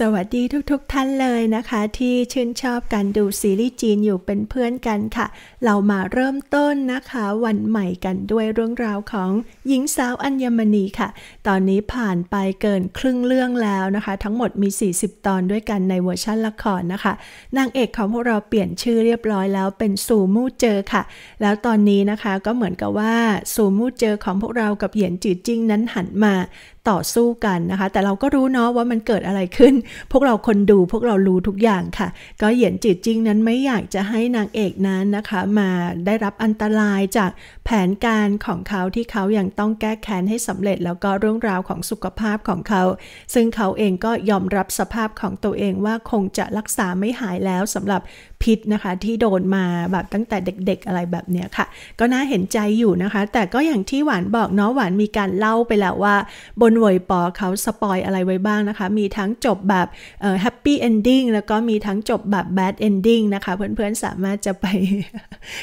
สวัสดีทุกๆทท่านเลยนะคะ ที่ชื่นชอบการดูซีรีส์จีนอยู่เป็นเพื่อนกันค่ะ เรามาเริ่มต้นนะคะ วันใหม่กันด้วยเรื่องราวของ หญิงสาวอัญมณีค่ะ ตอนนี้ผ่านไปเกินครึ่งเรื่องแล้วนะคะ ทั้งหมดมี 40 ตอนด้วยกันในเวอร์ชั่นละครนะคะนางเอกของพวกเราเปลี่ยนชื่อเรียบร้อยแล้วเป็นซูมู่เจอค่ะ แล้วตอนนี้นะคะก็เหมือนกับว่าซูมู่เจอของพวกเรากับเหยียนจืดจิ้งนั้นหันมาต่อสู้กันนะคะแต่เราก็รู้เนาะว่ามันเกิดอะไรขึ้น พวกเราคนดูพวกเรารู้ทุกอย่างค่ะ ก็เหยียนจืดจริงนั้นไม่อยากจะให้นางเอกนั้นนะคะ มาได้รับอันตรายจากแผนการของเขาที่เขายัางต้องแก้แค้นให้สำเร็จ แล้วก็เรื่องราวของสุขภาพของเขา ซึ่งเขาเองก็ยอมรับสภาพของตัวเองว่าคงจะรักษาไม่หายแล้วสำหรับพิษนะคะที่โดนมาแบบตั้งแต่เด็กๆอะไรแบบเนี้ยค่ะ ก็น่าเห็นใจอยู่นะคะ แต่ก็อย่างที่หวานบอกเนาะหวานมีการเล่าไปแล้วว่า บนเวยปอเขาสปอยอะไรไว้บ้างนะคะ มีทั้งจบแบบแฮปปี้เอนดิ้งแล้วก็มีทั้งจบแบบแบดเอนดิ้งนะคะเพื่อนๆสามารถจะไป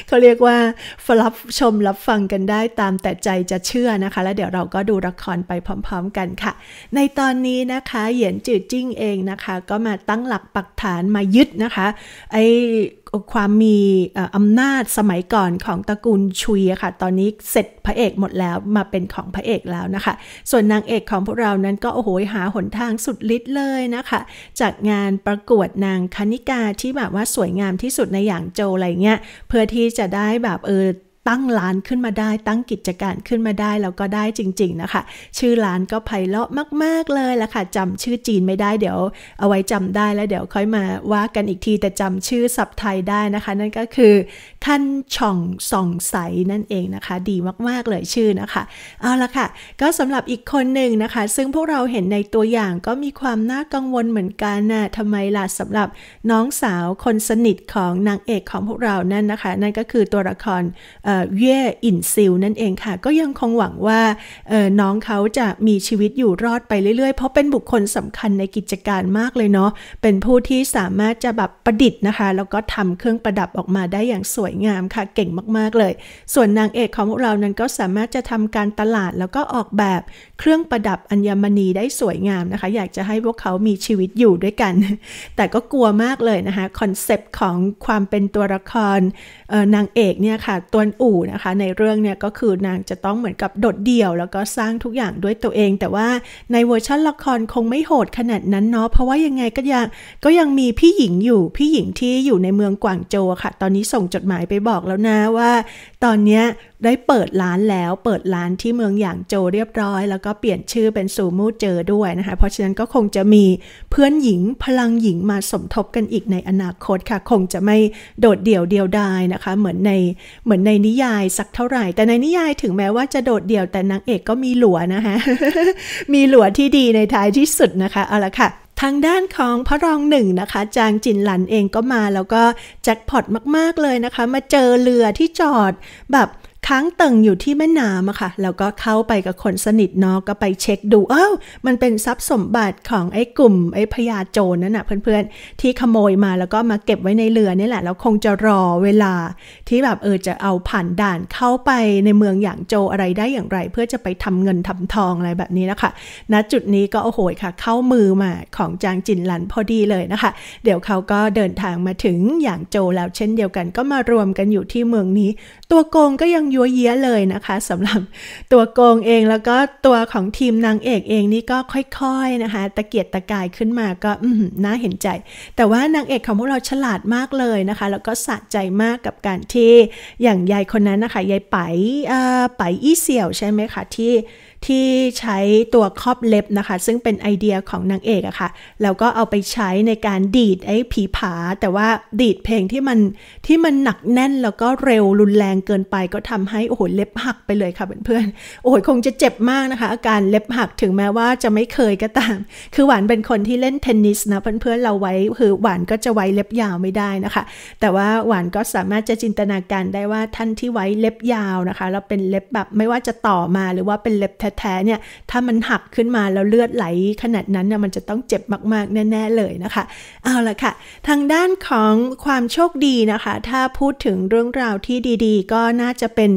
เขาเรียกว่าฟรับชมรับฟังกันได้ตามแต่ใจจะเชื่อนะคะ แล้วเดี๋ยวเราก็ดูละครไปพร้อมๆกันค่ะ ในตอนนี้นะคะเหยียนจืดจิ้งเองนะคะ ก็มาตั้งหลักปักฐานมายึดนะคะไอความมีอำนาจสมัยก่อนของตระกูลชุยค่ะ ตอนนี้เสร็จพระเอกหมดแล้วมาเป็นของพระเอกแล้วนะคะ ส่วนนางเอกของพวกเรานั้นก็โอ้โหหาหนทางสุดฤทธิ์เลยนะคะจากงานประกวดนางคณิกาที่แบบว่าสวยงามที่สุดในอย่างโจอะไรเงี้ยเพื่อที่จะได้แบบเออตั้งร้านขึ้นมาได้ตั้งกิจการขึ้นมาได้แล้วก็ได้จริงๆนะคะ ชื่อร้านก็ไพเราะมากๆเลยละค่ะจำชื่อจีนไม่ได้เดี๋ยวเอาไว้จำได้แล้วเดี๋ยวค่อยมาว่า กันอีกทีแต่จำชื่อสับไทยได้นะคะนั่นก็คือท่านช่องส่องใสนั่นเองนะคะ ดีมากๆเลยชื่อนะคะเอาละค่ะ ก็สำหรับอีกคนหนึ่งนะคะ ซึ่งพวกเราเห็นในตัวอย่างก็มีความน่ากังวลเหมือนกันนะทำไมล่ะสำหรับน้องสาวคนสนิทของนางเอกของพวกเรานั่นนะคะนั่นก็คือตัวละครเย่อินซิลนั่นเองค่ะก็ยังคงหวังว่า น้องเขาจะมีชีวิตอยู่รอดไปเรื่อยๆเพราะเป็นบุคคลสำคัญในกิจการมากเลยเนาะเป็นผู้ที่สามารถจะแบบประดิษฐ์นะคะแล้วก็ทำเครื่องประดับออกมาได้อย่างสวยยงามค่ะเก่งมากๆเลย ส่วนนางเอกของพวกเรานั้นก็สามารถจะทำการตลาดแล้วก็ออกแบบเครื่องประดับอัญมณีได้สวยงามนะคะอยากจะให้พวกเขามีชีวิตอยู่ด้วยกัน แต่ก็กลัวมากเลยนะคะคอนเซปต์ของความเป็นตัวละครนางเอกเนี่ยค่ะตัวอู่นะคะในเรื่องเนี่ยก็คือนางจะต้องเหมือนกับโดดเดี่ยว แล้วก็สร้างทุกอย่างด้วยตัวเอง แต่ว่าในเวอร์ชันละครคงไม่โหดขนาดนั้นเนาะเพราะว่ายังไงก็ยังก็ยังมีพี่หญิงอยู่ พี่หญิงที่อยู่ในเมืองกวางโจค่ะตอนนี้ส่งจดหมายายไปบอกแล้วนะว่าตอนนี้ได้เปิดร้านแล้วเปิดร้านที่เมืองหยางโจเรียบร้อย แล้วก็เปลี่ยนชื่อเป็นซูมูเจอด้วยนะคะเพราะฉะนั้นก็คงจะมีเพื่อนหญิงพลังหญิงมาสมทบกันอีกในอนาคตค่ะ คงจะไม่โดดเดี่ยวเดียวดายนะคะ เหมือนในเหมือนในนิยายสักเท่าไหร่แต่ในนิยายถึงแม้ว่าจะโดดเดี่ยวแต่นางเอกก็มีหลัวนะคะมีหลัวที่ดีในท้ายที่สุดนะคะเอาละค่ะทางด้านของพระรองหนึ่งนะคะ จางจินหลันเองก็มาแล้วก็แจ็คพอตมากๆเลยนะคะ มาเจอเรือที่จอดแบบค้างตึงอยู่ที่แม่น้ำอะค่ะ แล้วก็เข้าไปกับคนสนิทเนาะก็ไปเช็คดู เอ้า มันเป็นทรัพย์สมบัติของไอ้กลุ่มไอ้พญาโจรนั่นน่ะเพื่อนๆที่ขโมยมาแล้วก็มาเก็บไว้ในเรือนี่แหละ แล้วคงจะรอเวลา ที่แบบเออจะเอาผ่านด่านเข้าไปในเมืองอย่างโจอะไรได้อย่างไร เพื่อจะไปทำเงินทำทองอะไรแบบนี้นะคะ ณ จุดนี้ก็โอ้โหค่ะ เข้ามือมาของจางจินหลันพอดีเลยนะคะ เดี๋ยวเขาก็เดินทางมาถึงอย่างโจแล้ว เช่นเดียวกันก็มารวมกันอยู่ที่เมืองนี้ ตัวโกงก็ยังยัวเยี้ยเลยนะคะสำหรับตัวโกงเอง แล้วก็ตัวของทีมนางเอกเองนี่ก็ค่อยๆนะคะ ตะเกียกตะกายขึ้นมาก็น่าเห็นใจ แต่ว่านางเอกของพวกเราฉลาดมากเลยนะคะแล้วก็สะใจมากกับการที่อย่างยายคนนั้นนะคะยายไปไปอี้เสี่ยวใช่ไหมคะที่ที่ใช้ตัวครอบเล็บนะคะ ซึ่งเป็นไอเดียของนางเอกอะคะ่ะแล้วก็เอาไปใช้ในการดีดไอ้ผีผา แต่ว่าดีดเพลงที่มันที่มันหนักแน่น แล้วก็เร็วรุนแรงเกินไป ก็ทำให้โอ้โหเล็บหักไปเลยค่ะ เพื่อนๆโอ้โหคงจะเจ็บมากนะคะอาการเล็บหักถึงแม้ว่าจะไม่เคยก็ตามคือหวานเป็นคนที่เล่นเทนนิสนะเพื่อนๆเราไว้คือหวานก็จะไว้เล็บยาวไม่ได้นะคะ แต่ว่าหวานก็สามารถจะจินตนาการได้ว่าท่านที่ไว้เล็บยาวนะคะแล้วเป็นเล็บแบบไม่ว่าจะต่อมาหรือว่าเป็นเล็บแแท้ๆเนี่ยถ้ามันหักขึ้นมาแล้วเลือดไหลขนาดนั้นเนี่ยมันจะต้องเจ็บมากๆแน่ ๆ เลยนะคะ เอาละค่ะ ทางด้านของความโชคดีนะคะ ถ้าพูดถึงเรื่องราวที่ดีๆ ก็น่าจะเป็น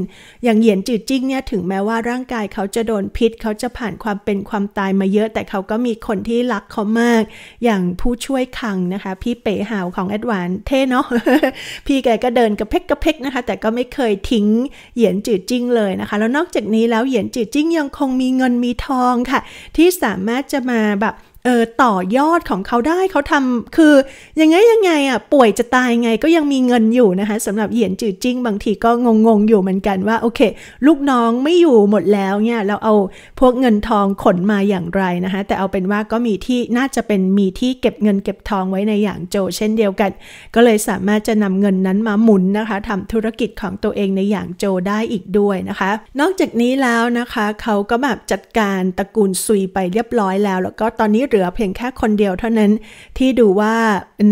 อย่างเหยียนจืดจิ้งเนี่ยถึงแม้ว่าร่างกายเขาจะโดนพิษ เขาจะผ่านความเป็นความตายมาเยอะ แต่เขาก็มีคนที่รักเขามาก อย่างผู้ช่วยคังนะคะ พี่เป๋หาวของแอดวานเท่เนาะพี่แกก็เดินกระเพกกระเพกนะคะแต่ก็ไม่เคยทิ้งเหยียนจืดจิ้งเลยนะคะแล้วนอกจากนี้แล้วเหยียนจืดจิ้งยังคงงมีเงินมีทองค่ะ ที่สามารถจะมาแบบเออ ต่อยอดของเขาได้เขาทำคือยังไงยังไงอ่ะป่วยจะตายไงก็ยังมีเงินอยู่นะคะสำหรับเหยียนจือจิ้งบางทีก็งง ๆอยู่เหมือนกันว่าโอเค ลูกน้องไม่อยู่หมดแล้วเนี่ยเราเอาพวกเงินทองขนมาอย่างไรนะคะ แต่เอาเป็นว่าก็มีที่น่าจะเป็นมีที่เก็บเงินเก็บทองไว้ในอย่างโจเช่นเดียวกัน ก็เลยสามารถจะนำเงินนั้นมาหมุนนะคะทำธุรกิจของตัวเองในอย่างโจได้อีกด้วยนะคะ นอกจากนี้แล้วนะคะ เขาก็แบบจัดการตระกูลซุยไปเรียบร้อยแล้ว แล้วก็ตอนนี้ลือเพียงแค่คนเดียวเท่านั้นที่ดูว่า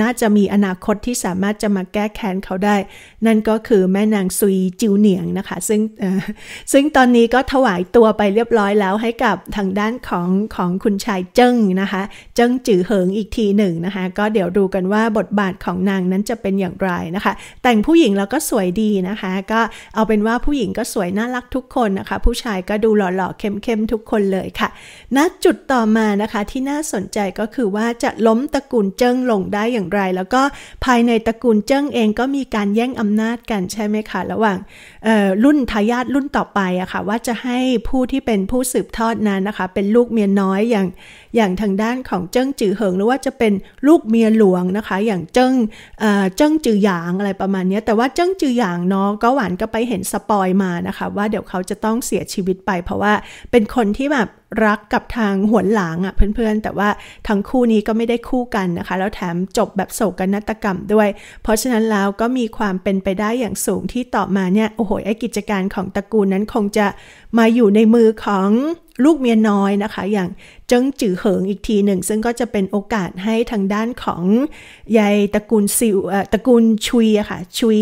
น่าจะมีอนาคตที่สามารถจะมาแก้แค้นเขาได้ นั่นก็คือแม่นางซุยจิวเหนียงนะคะซึ่งซึ่งตอนนี้ก็ถวายตัวไปเรียบร้อยแล้วให้กับทางด้านของของคุณชายเจิ้งนะคะเจิ้งจือเหิงอีกทีหนึ่งนะคะ ก็เดี๋ยวดูกันว่าบทบาทของนางนั้นจะเป็นอย่างไรนะคะ แต่งผู้หญิงแล้วก็สวยดีนะคะ ก็เอาเป็นว่าผู้หญิงก็สวยน่ารักทุกคนนะคะ ผู้ชายก็ดูหล่อๆเข้มๆทุกคนเลยค่ะณจุดต่อมานะคะที่น่าสนใจก็คือว่าจะล้มตระกูลเจิ้งลงได้อย่างไร แล้วก็ภายในตระกูลเจิ้งเองก็มีการแย่งอำนาจกันใช่ไหมคะระหว่างรุ่นทายาทรุ่นต่อไปอะคะ่ะว่าจะให้ผู้ที่เป็นผู้สืบทอดนั้นนะคะเป็นลูกเมียน้อยอย่างอย่างทางด้านของเจิ้งจือเหิง หรือว่าจะเป็นลูกเมียหลวงนะคะ อย่างเจิ้งเจิ้งจือหยางอะไรประมาณนี้แต่ว่าเจิ้งจือหยางเนาะก็หวานก็ไปเห็นสปอยมานะคะว่าเดี๋ยวเขาจะต้องเสียชีวิตไป เพราะว่าเป็นคนที่แบบรักกับทางหวนหลางอะ่ะเพื่อนๆ แต่ว่าทั้งคู่นี้ก็ไม่ได้คู่กันนะคะ แล้วแถมจบแบบโศกนาฏกรรมด้วย เพราะฉะนั้นแล้วก็มีความเป็นไปได้อย่างสูงที่ต่อมาเนี่ย โอ้โหไอ้กิจการของตระกูลนั้นคงจะมาอยู่ในมือของลูกเมียน้อยนะคะ อย่างเจิ้งจือเหิงอีกทีหนึ่งซึ่งก็จะเป็นโอกาสให้ทางด้านของยายตระกูลซิวตระกูลชุยอะค่ะชุย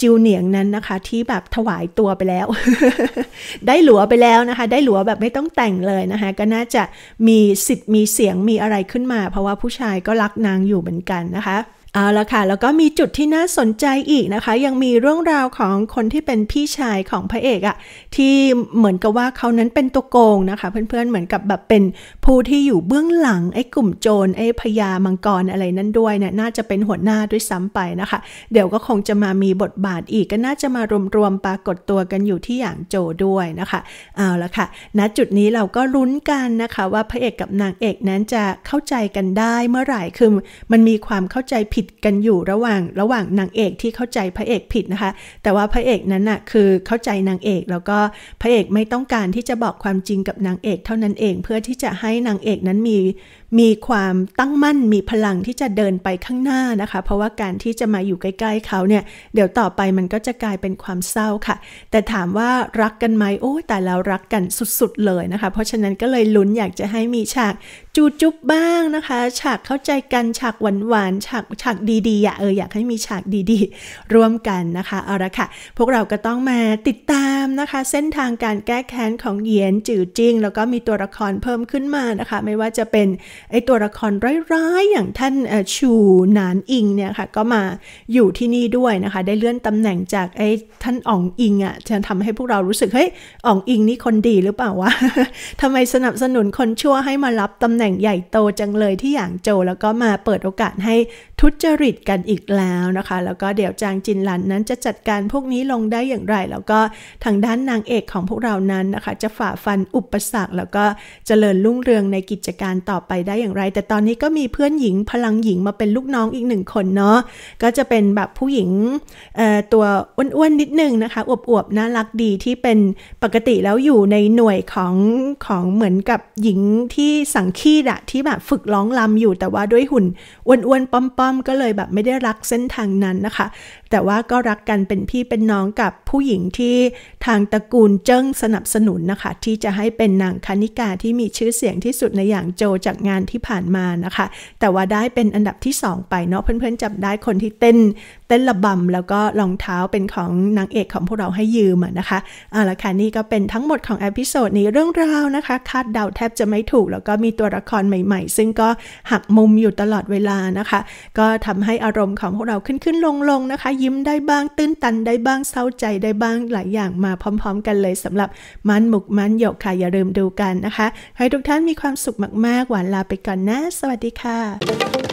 จิวเหนียงนั้นนะคะ ที่แบบถวายตัวไปแล้ว ได้หลัวไปแล้วนะคะ ได้หลัวแบบไม่ต้องแต่งเลยนะคะก็น่าจะมีสิทธิ์มีเสียงมีอะไรขึ้นมา เพราะว่าผู้ชายก็รักนางอยู่เหมือนกันนะคะเอาละค่ะแล้วก็มีจุดที่น่าสนใจอีกนะคะ ยังมีเรื่องราวของคนที่เป็นพี่ชายของพระเอกอะที่เหมือนกับว่าเขานั้นเป็นตัวโกงนะคะ เพื่อนๆเหมือนกับแบบเป็นผู้ที่อยู่เบื้องหลัง ไอ้กลุ่มโจร ไอ้พญามังกรอะไรนั้นด้วยเนี่ยน่าจะเป็นหัวหน้าด้วยซ้ำไปนะคะเดี๋ยวก็คงจะมามีบทบาทอีกก็น่าจะมารวมๆปรากฏตัวกันอยู่ที่อย่างโจด้วยนะคะเอาละค่ะณจุดนี้เราก็ลุ้นกันนะคะว่าพระเอกกับนางเอกนั้นจะเข้าใจกันได้เมื่อไหร่คือมันมีความเข้าใจผิดดกันอยู่ระหว่างระหว่างนางเอกที่เข้าใจพระเอกผิดนะคะ แต่ว่าพระเอกนั้นน่ะคือเข้าใจนางเอก แล้วก็พระเอกไม่ต้องการที่จะบอกความจริงกับนางเอกเท่านั้นเองเพื่อที่จะให้นางเอกนั้นมีมีความตั้งมั่นมีพลังที่จะเดินไปข้างหน้านะคะ เพราะว่าการที่จะมาอยู่ใกล้ๆ เขาเนี่ย เดี๋ยวต่อไปมันก็จะกลายเป็นความเศร้าค่ะ แต่ถามว่ารักกันไหมโอ้แต่เรารักกันสุดๆเลยนะคะ เพราะฉะนั้นก็เลยลุ้นอยากจะให้มีฉากจูจุ๊บบ้างนะคะ ฉากเข้าใจกันฉากหวานๆฉากฉากดีๆอ่ะเอออยากให้มีฉากดีๆ ร่วมกันนะคะเอาละค่ะพวกเราก็ต้องมาติดตามนะคะ เส้นทางการแก้แค้นของเหยียนจื่อจิงแล้วก็มีตัวละครเพิ่มขึ้นมานะคะ ไม่ว่าจะเป็นไอตัวละครร้ายๆอย่างท่านชูนานอิงเนี่ยค่ะก็มาอยู่ที่นี่ด้วยนะคะ ได้เลื่อนตำแหน่งจากไอท่านอ่องอิงอ่ะจะทำให้พวกเรารู้สึกเฮ้ยอ่องอิงนี่คนดีหรือเปล่าวะทำไมสนับสนุนคนชั่วให้มารับตำแหน่งน่งใหญ่โตจังเลยที่หยางโจวแล้วก็มาเปิดโอกาสให้ทุจริตกันอีกแล้วนะคะแล้วก็เดี๋ยวจางจินหลันนั้นจะจัดการพวกนี้ลงได้อย่างไร แล้วก็ทางด้านนางเอกของพวกเรานั้นนะคะ จะฝ่าฟันอุปสรรค แล้วก็จเจริญรุ่งเรืองในกิจการต่อไปได้อย่างไร แต่ตอนนี้ก็มีเพื่อนหญิงพลังหญิงมาเป็นลูกน้องอีกหนึ่งคนเนาะก็จะเป็นแบบผู้หญิงตัวอ้วนๆนิดนึงนะคะอวบๆน่ารักดีที่เป็นปกติแล้วอยู่ในหน่วยของของเหมือนกับหญิงที่สังคีีดอะที่แบบฝึกร้องลำอยู่แต่ว่าด้วยหุ่นอ้วน ๆป้อมๆ ก็เลยแบบไม่ได้รักเส้นทางนั้นนะคะแต่ว่าก็รักกันเป็นพี่เป็นน้องกับผู้หญิงที่ทางตระกูลเจิ้งสนับสนุนนะคะ ที่จะให้เป็นนางคณิกาที่มีชื่อเสียงที่สุดในอย่างโจจากงานที่ผ่านมานะคะ แต่ว่าได้เป็นอันดับที่ 2 ไปเนาะเพื่อน ๆจับได้คนที่เต้นเต้นระบำแล้วก็รองเท้าเป็นของนางเอกของพวกเราให้ยืมนะคะเอาละค่ะนี่ก็เป็นทั้งหมดของเอพิโซดนี้เรื่องราวนะคะคาดเดาแทบจะไม่ถูกแล้วก็มีตัวละครใหม่ๆซึ่งก็หักมุมอยู่ตลอดเวลานะคะ ก็ทำให้อารมณ์ของพวกเราขึ้นขึ้นลงลงนะคะยิ้มได้บ้างตื้นตันได้บ้างเศร้าใจได้บ้างหลายอย่างมาพร้อมๆกันเลยสำหรับมันหมุกมันหยกค่ะ อย่าลืมดูกันนะคะ ให้ทุกท่านมีความสุขมากๆ หวานลาไปก่อนนะ สวัสดีค่ะ